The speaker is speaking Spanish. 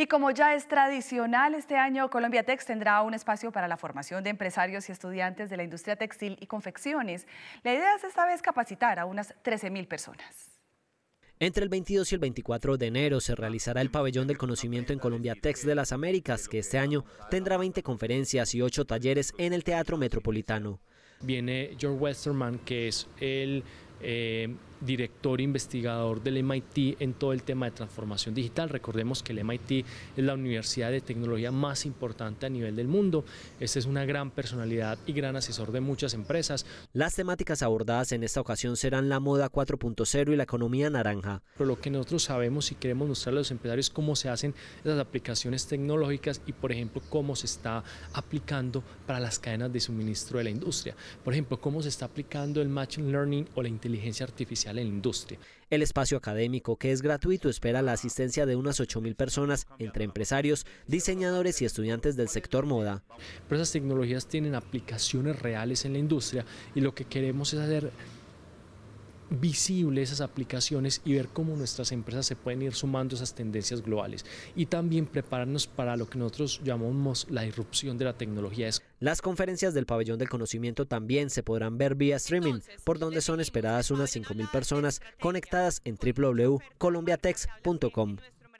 Y como ya es tradicional, este año Colombia Tex tendrá un espacio para la formación de empresarios y estudiantes de la industria textil y confecciones. La idea es esta vez capacitar a unas 13.000 personas. Entre el 22 y el 24 de enero se realizará el Pabellón del Conocimiento en Colombia Tex de las Américas, que este año tendrá 20 conferencias y 8 talleres en el Teatro Metropolitano. Viene George Westerman, que es el eh, director investigador del MIT en todo el tema de transformación digital. Recordemos que el MIT es la universidad de tecnología más importante a nivel del mundo. Este es una gran personalidad y gran asesor de muchas empresas. Las temáticas abordadas en esta ocasión serán la moda 4.0 y la economía naranja. lo que nosotros sabemos y queremos mostrarle a los empresarios cómo se hacen las aplicaciones tecnológicas y, por ejemplo, cómo se está aplicando para las cadenas de suministro de la industria. Por ejemplo, cómo se está aplicando el machine learning o la inteligencia artificial en la industria. El espacio académico, que es gratuito, espera la asistencia de unas 8.000 personas, entre empresarios, diseñadores y estudiantes del sector moda. Pero esas tecnologías tienen aplicaciones reales en la industria y lo que queremos es hacer visible esas aplicaciones y ver cómo nuestras empresas se pueden ir sumando esas tendencias globales y también prepararnos para lo que nosotros llamamos la irrupción de la tecnología. Las conferencias del pabellón del conocimiento también se podrán ver vía streaming, por donde son esperadas unas 5.000 personas conectadas en www.colombiatex.com.